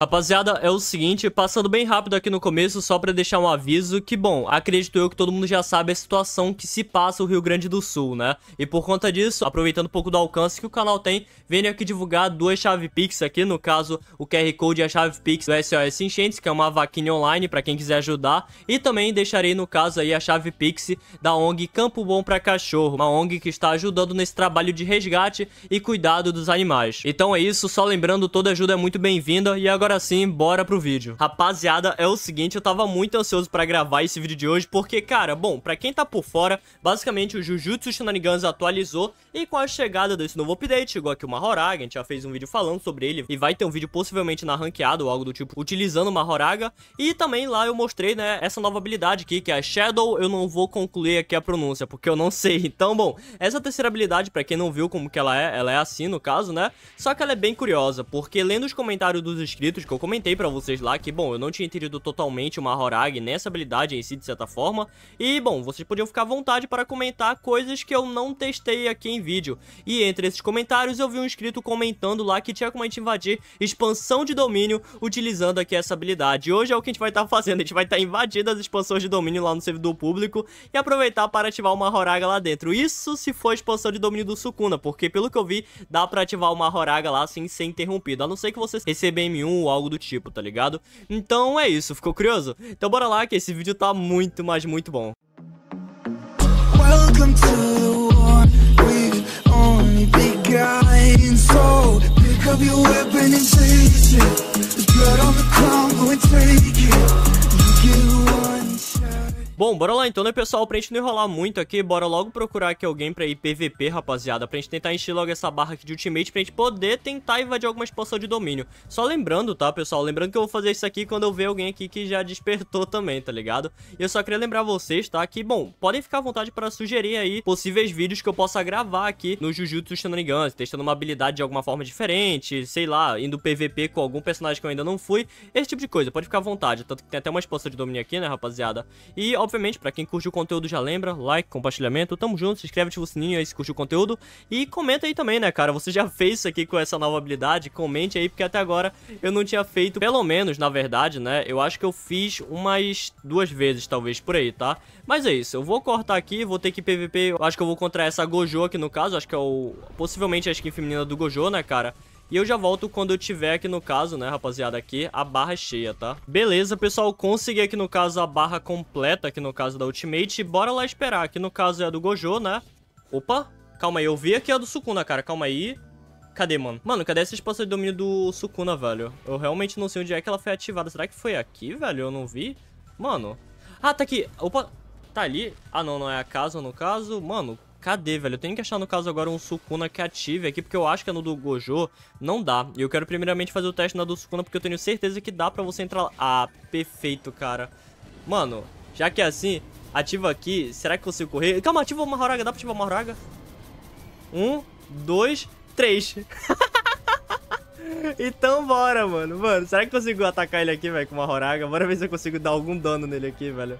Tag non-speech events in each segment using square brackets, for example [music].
Rapaziada, é o seguinte, passando bem rápido aqui no começo, só pra deixar um aviso, que bom, acredito eu que todo mundo já sabe a situação que se passa o Rio Grande do Sul, né? E por conta disso, aproveitando um pouco do alcance que o canal tem, venho aqui divulgar duas chave Pix aqui, no caso, o QR Code e a chave Pix do SOS Enchentes, que é uma vaquinha online pra quem quiser ajudar, e também deixarei no caso aí a chave Pix da ONG Campo Bom pra Cachorro, uma ONG que está ajudando nesse trabalho de resgate e cuidado dos animais. Então é isso, só lembrando, toda ajuda é muito bem-vinda, e agora agora sim, bora pro vídeo. Rapaziada, é o seguinte, eu tava muito ansioso pra gravar esse vídeo de hoje, porque, cara, bom, pra quem tá por fora, basicamente o Jujutsu Shinanigans atualizou e com a chegada desse novo update, chegou aqui o Mahoraga, a gente já fez um vídeo falando sobre ele e vai ter um vídeo possivelmente na ranqueada ou algo do tipo, utilizando o Mahoraga. E também lá eu mostrei, né, essa nova habilidade aqui, que é a Shadow, eu não vou concluir aqui a pronúncia, porque eu não sei. [laughs] Então, bom, essa terceira habilidade, pra quem não viu como que ela é, ela é assim no caso, né, só que ela é bem curiosa, porque lendo os comentários dos inscritos, momentos que eu comentei pra vocês lá que, bom, eu não tinha entendido totalmente o Marorag nessa habilidade em si, de certa forma. E, bom, vocês podiam ficar à vontade para comentar coisas que eu não testei aqui em vídeo. E entre esses comentários eu vi um inscrito comentando lá que tinha como a gente invadir expansão de domínio utilizando aqui essa habilidade. E hoje é o que a gente vai estar tá fazendo, a gente vai estar tá invadindo as expansões de domínio lá no servidor público e aproveitar para ativar o Marorag lá dentro. Isso se for expansão de domínio do Sukuna, porque pelo que eu vi, dá pra ativar o Marorag lá assim, sem ser interrompido. A não ser que você receba M1 algo do tipo, tá ligado? Então é isso, ficou curioso? Então bora lá que esse vídeo tá muito, mas muito bom. pick up your weapon and it, blood on the ground, go and take it. Bom, bora lá então, né, pessoal? Pra gente não enrolar muito aqui, bora logo procurar aqui alguém pra ir PVP, rapaziada. Pra gente tentar encher logo essa barra aqui de ultimate, pra gente poder tentar invadir alguma expansão de domínio. Só lembrando, tá, pessoal? Lembrando que eu vou fazer isso aqui quando eu ver alguém aqui que já despertou [laughs] também, tá ligado? E eu só queria lembrar vocês, tá, que, bom, podem ficar à vontade pra sugerir aí possíveis vídeos que eu possa gravar aqui no Jujutsu Shonen testando uma habilidade de alguma forma diferente, sei lá, indo PVP com algum personagem que eu ainda não fui, esse tipo de coisa. Pode ficar à vontade, tanto que tem até uma expansão de domínio aqui, né, rapaziada? E, Obviamente, para quem curte o conteúdo já lembra, like, compartilhamento, tamo junto, se inscreve, ativa o sininho aí se curte o conteúdo e comenta aí também, né, cara, você já fez isso aqui com essa nova habilidade? Comente aí, porque até agora eu não tinha feito, pelo menos, na verdade, né, eu acho que eu fiz umas duas vezes, talvez, por aí, tá? Mas é isso, eu vou cortar aqui, vou ter que PVP, eu acho que eu vou contra essa Gojo aqui no caso, acho que é o, possivelmente a skin feminina do Gojo, né, cara? E eu já volto quando eu tiver aqui no caso, né, rapaziada, aqui a barra é cheia, tá? Beleza, pessoal, consegui aqui no caso a barra completa, aqui no caso da Ultimate. bora lá esperar, aqui no caso é a do Gojo, né? Opa, calma aí, eu vi aqui a do Sukuna, cara, calma aí. Cadê, mano? Mano, cadê essa expansão de domínio do Sukuna, velho? Eu realmente não sei onde é que ela foi ativada. Será que foi aqui, velho? Eu não vi. Mano. Ah, tá aqui. Opa. Tá ali. Ah, não, não é a casa, no caso. Mano, Cadê, velho? Eu tenho que achar, no caso, agora um Sukuna que ative aqui, porque eu acho que é no do Gojo não dá. E eu quero primeiramente fazer o teste na do Sukuna, porque eu tenho certeza que dá pra você entrar lá. Ah, perfeito, cara. Mano, já que é assim, ativa aqui. Será que eu consigo correr? Calma, ativa uma Horaga. Dá pra ativar uma Horaga? Um, dois, três. [laughs] então bora, mano. Mano, será que eu consigo atacar ele aqui, velho, com uma Horaga? Bora ver se eu consigo dar algum dano nele aqui, velho.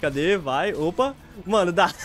Cadê? Vai. Opa. Mano, dá. [laughs]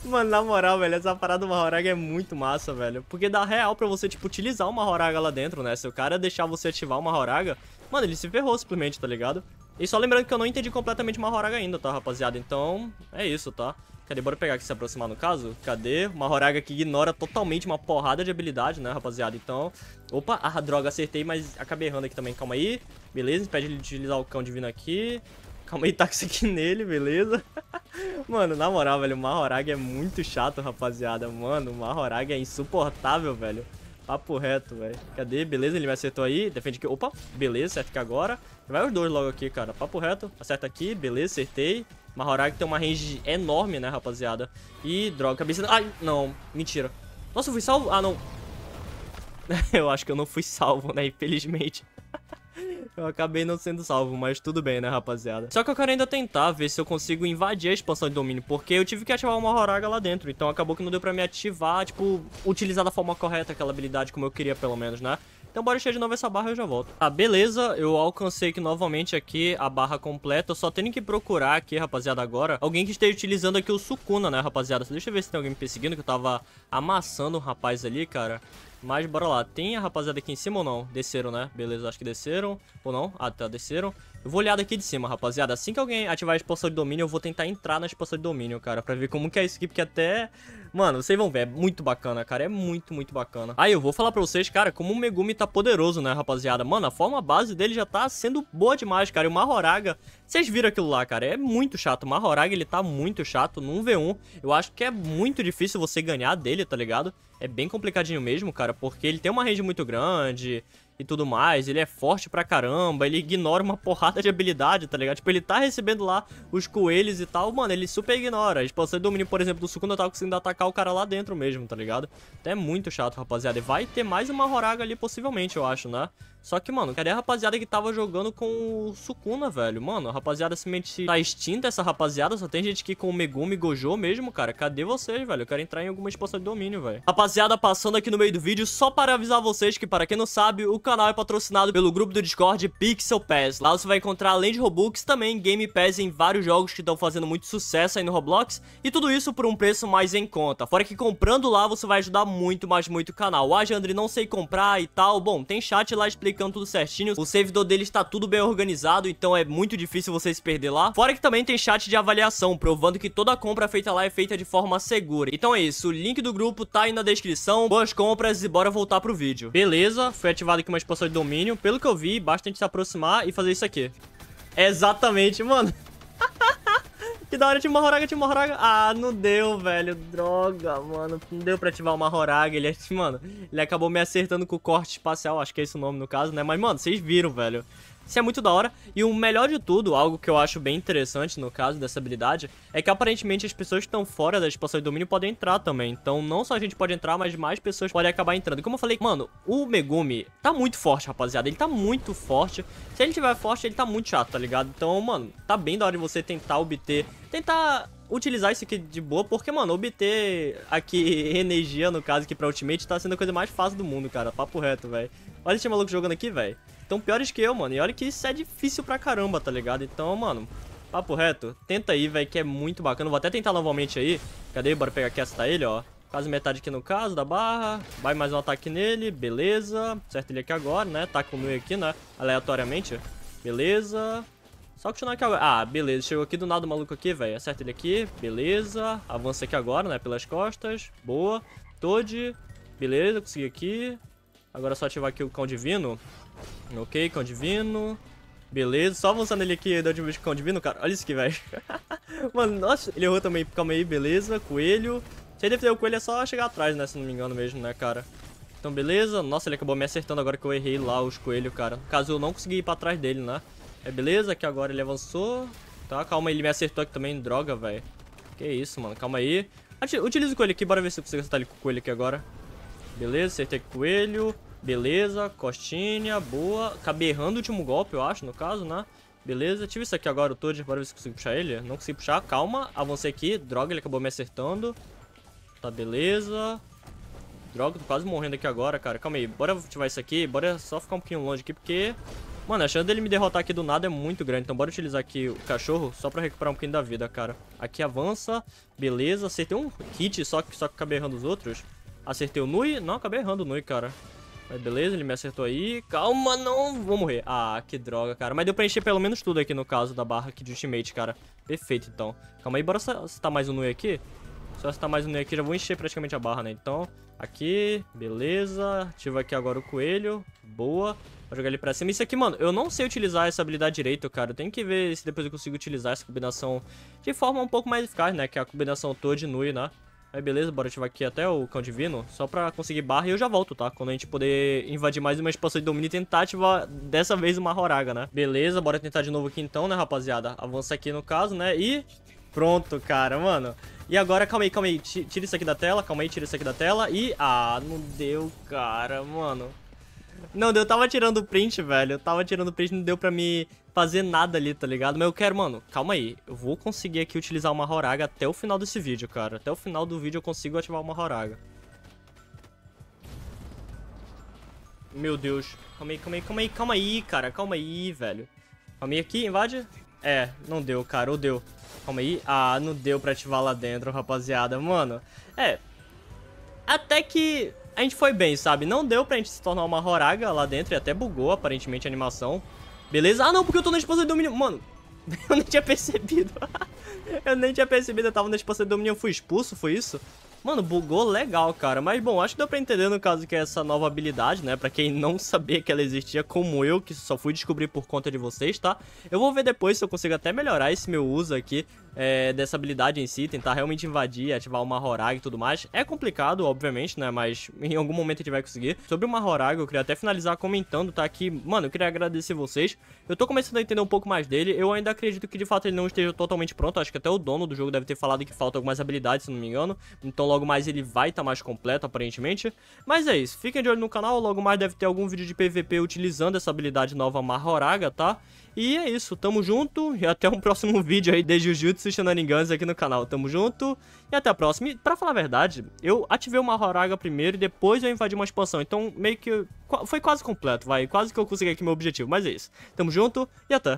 [laughs] Mano, na moral, velho, essa parada do Mahoraga é muito massa, velho. Porque dá real pra você, tipo, utilizar uma Mahoraga lá dentro, né? Se o cara deixar você ativar uma Mahoraga, mano, ele se ferrou simplesmente, tá ligado? E só lembrando que eu não entendi completamente Mahoraga ainda, tá, rapaziada? Então, é isso, tá? Cadê? Bora pegar aqui se aproximar no caso. Cadê? Uma Horaga que ignora totalmente uma porrada de habilidade, né, rapaziada? Então... Opa, ah, droga, acertei, mas acabei errando aqui também. Calma aí. Beleza, impede ele de utilizar o cão divino aqui. Calma aí, taca tá isso aqui nele, beleza? [laughs] Mano, na moral, velho, o Mahorag é muito chato, rapaziada. Mano, o Mahorag é insuportável, velho. Papo reto, velho. Cadê? Beleza, ele me acertou aí. Defende aqui. Opa, beleza, acerta aqui agora. Vai os dois logo aqui, cara. Papo reto. Acerta aqui, beleza, acertei. Mahorag tem uma range enorme, né, rapaziada. E droga, cabeça... Ai, não, mentira. Nossa, eu fui salvo? Ah, não. [laughs] eu acho que eu não fui salvo, né, infelizmente. Eu acabei não sendo salvo, mas tudo bem, né, rapaziada? Só que eu quero ainda tentar ver se eu consigo invadir a expansão de domínio, porque eu tive que ativar uma Horaga lá dentro, então acabou que não deu pra me ativar, tipo, utilizar da forma correta aquela habilidade como eu queria, pelo menos, né? Então bora encher de novo essa barra e eu já volto. Ah, beleza, eu alcancei aqui novamente aqui a barra completa. só tendo que procurar aqui, rapaziada, agora alguém que esteja utilizando aqui o Sukuna, né, rapaziada? Deixa eu ver se tem alguém me perseguindo, que eu tava amassando o um rapaz ali, cara. Mas bora lá. Tem a rapaziada aqui em cima ou não? Desceram, né? Beleza, acho que desceram. Ou não? Ah, tá, desceram. Eu vou olhar daqui de cima, rapaziada. Assim que alguém ativar a expansão de domínio, eu vou tentar entrar na expansão de domínio, cara. Pra ver como que é isso aqui, porque até... Mano, vocês vão ver, é muito bacana, cara. É muito, muito bacana. Aí, eu vou falar pra vocês, cara, como o Megumi tá poderoso, né, rapaziada? Mano, a forma base dele já tá sendo boa demais, cara. E o Mahoraga vocês viram aquilo lá, cara. É muito chato. O Mahorag, ele tá muito chato num V1. Eu acho que é muito difícil você ganhar dele, tá ligado? É bem complicadinho mesmo, cara, porque ele tem uma range muito grande e tudo mais, ele é forte pra caramba, ele ignora uma porrada de habilidade, tá ligado? Tipo, ele tá recebendo lá os coelhos e tal, mano, ele super ignora. A expansão tipo, de domínio, por exemplo, do Sukuna tá conseguindo atacar o cara lá dentro mesmo, tá ligado? Então é muito chato, rapaziada. E vai ter mais uma Horaga ali, possivelmente, eu acho, né? Só que, mano, cadê a rapaziada que tava jogando com o Sukuna, velho? Mano, a rapaziada simplesmente tá extinta, essa rapaziada. Só tem gente que com o Megumi e Gojo mesmo, cara. Cadê vocês, velho? Eu quero entrar em alguma expansão de domínio, velho. Rapaziada, passando aqui no meio do vídeo, só para avisar vocês que, para quem não sabe, o canal é patrocinado pelo grupo do Discord Pixel Pass. Lá você vai encontrar, além de Robux, também Game Pass em vários jogos que estão fazendo muito sucesso aí no Roblox. E tudo isso por um preço mais em conta. Fora que comprando lá você vai ajudar muito, mas muito o canal. Ah, Jandre, não sei comprar e tal. Bom, tem chat lá explicando tudo certinho. O servidor dele está tudo bem organizado, então é muito difícil você se perder lá. Fora que também tem chat de avaliação, provando que toda compra feita lá é feita de forma segura. Então é isso, o link do grupo tá aí na descrição. Boas compras e bora voltar pro vídeo. Beleza, foi ativado aqui uma uma expansão de domínio. Pelo que eu vi, basta a gente se aproximar e fazer isso aqui. Exatamente, mano. [laughs] que da hora, tinha uma Horaga, tinha uma Horaga. Ah, não deu, velho. Droga, mano. Não deu pra ativar uma Horaga. Ele, é, [laughs] mano, ele acabou me acertando com o corte espacial. Acho que é esse o nome no caso, né? Mas, mano, vocês viram, velho. Isso é muito da hora. E o melhor de tudo, algo que eu acho bem interessante no caso dessa habilidade, é que aparentemente as pessoas que estão fora das expansão de domínio podem entrar também. Então não só a gente pode entrar, mas mais pessoas podem acabar entrando. como eu falei, mano, o Megumi tá muito forte, rapaziada. Ele tá muito forte. Se ele tiver forte, ele tá muito chato, tá ligado? Então, mano, tá bem da hora de você tentar obter... Tentar utilizar isso aqui de boa, porque, mano, obter aqui [laughs] energia, no caso, aqui pra Ultimate, tá sendo a coisa mais fácil do mundo, cara. Papo reto, velho. Olha esse maluco jogando aqui, velho. Estão piores que eu, mano. E olha que isso é difícil pra caramba, tá ligado? Então, mano, papo reto. Tenta aí, velho, que é muito bacana. Vou até tentar novamente aí. Cadê? Bora pegar aqui essa ele, ó. Quase metade aqui no caso da barra. Vai mais um ataque nele. Beleza. Certo ele aqui agora, né? Tá com o meu aqui, né? Aleatoriamente. Beleza. Só continuar aqui agora. Ah, beleza. Chegou aqui do nada o maluco aqui, velho. Acerta ele aqui. Beleza. Avança aqui agora, né? Pelas costas. Boa. Toad. Beleza, consegui aqui. Agora é só ativar aqui o cão divino. Ok, cão divino. Beleza, só avançando ele aqui dá de vez com o divino, cara. Olha isso aqui, velho. [laughs] Mano, nossa, ele errou também. Calma aí, beleza. Coelho. Se ele defender o coelho é só chegar atrás, né? Se não me engano mesmo, né, cara? Então, beleza. Nossa, ele acabou me acertando agora que eu errei lá os coelhos, cara. Caso eu não consegui ir pra trás dele, né? É beleza, que agora ele avançou. Tá, calma, ele me acertou aqui também. Droga, velho. Que isso, mano. Calma aí. Utiliza o coelho aqui, bora ver se eu consigo acertar ele com o coelho aqui agora. Beleza, acertei com o coelho. Beleza, costinha, boa. Acabei errando o último golpe, eu acho, no caso, né? Beleza, tive isso aqui agora, o Toad, para ver se consigo puxar ele. Não consegui puxar, calma. Avancei aqui, droga, ele acabou me acertando. Tá, beleza. Droga, tô quase morrendo aqui agora, cara. Calma aí, bora ativar isso aqui, bora só ficar um pouquinho longe aqui, porque... Mano, a chance dele me derrotar aqui do nada é muito grande, então bora utilizar aqui o cachorro só pra recuperar um pouquinho da vida, cara. Aqui avança, beleza, acertei um hit, só que, só que acabei errando os outros. Acertei o Nui, não, acabei errando o Nui, cara. Mas beleza, ele me acertou aí. Calma, não vou morrer. Ah, que droga, cara. Mas deu pra encher pelo menos tudo aqui no caso da barra aqui de ultimate, cara. Perfeito, então. Calma aí, bora citar mais um Nui aqui. Se eu acertar mais um Nui aqui, já vou encher praticamente a barra, né? Então, aqui, beleza. Ativa aqui agora o coelho. Boa. Vou jogar ele pra cima. Isso aqui, mano, eu não sei utilizar essa habilidade direito, cara. Eu tenho que ver se depois eu consigo utilizar essa combinação de forma um pouco mais eficaz, né? Que é a combinação Toad e Nui, né? Aí beleza, bora ativar aqui até o cão divino, só pra conseguir barra e eu já volto, tá? Quando a gente poder invadir mais uma expansão de domínio e tentar ativar dessa vez uma Horaga, né? Beleza, bora tentar de novo aqui então, né, rapaziada? Avança aqui no caso, né? E pronto, cara, mano. E agora, calma aí, calma aí, tira isso aqui da tela, calma aí, tira isso aqui da tela e... Ah, não deu, cara, mano. Não, eu tava tirando print, velho. Eu tava tirando print, não deu pra me fazer nada ali, tá ligado? Mas eu quero, mano, calma aí. Eu vou conseguir aqui utilizar uma Horaga até o final desse vídeo, cara. Até o final do vídeo eu consigo ativar uma Horaga. Meu Deus. Calma aí, calma aí, calma aí, calma aí, cara. Calma aí, velho. Calma aí aqui, invade. É, não deu, cara, ou deu. Calma aí. Ah, não deu pra ativar lá dentro, rapaziada. Mano, é... Até que a gente foi bem, sabe? Não deu pra gente se tornar uma Horaga lá dentro e até bugou, aparentemente, a animação. Beleza? Ah, não, porque eu tô na expansão de domínio. Mano, [laughs] eu nem tinha percebido. [laughs] eu nem tinha percebido, eu tava na expansão de domínio, eu fui expulso, foi isso? Mano, bugou legal, cara. Mas, bom, acho que deu pra entender, no caso, que é essa nova habilidade, né? Pra quem não [laughs] sabia que ela existia, como eu, que só fui descobrir por conta de vocês, tá? Eu vou ver depois se eu consigo até melhorar esse meu uso aqui é, dessa habilidade em si, tentar realmente invadir, ativar uma Horag e tudo mais. É complicado, obviamente, né? Mas [laughs] em algum momento a gente vai conseguir. Sobre uma Horag, eu queria até finalizar comentando, tá? Que, mano, eu queria agradecer vocês. Eu tô começando a entender um pouco mais dele. Eu ainda acredito que, de fato, ele não esteja totalmente pronto. Acho que até o dono do jogo deve ter falado que falta algumas habilidades, se não me engano. Então, logo logo mais ele vai estar tá mais completo, aparentemente. Mas é isso, fiquem de olho no canal, logo mais deve ter algum vídeo de PVP utilizando essa habilidade nova Mahoraga, tá? E é isso, tamo junto e até um [laughs] próximo vídeo aí de Jujutsu Shenanigans aqui no canal. Tamo junto e até a próxima. E pra falar a verdade, eu ativei o Mahoraga primeiro e depois eu invadi uma expansão. Então meio que foi quase completo, vai. Quase que eu consegui aqui meu objetivo, mas é isso. Tamo junto e até.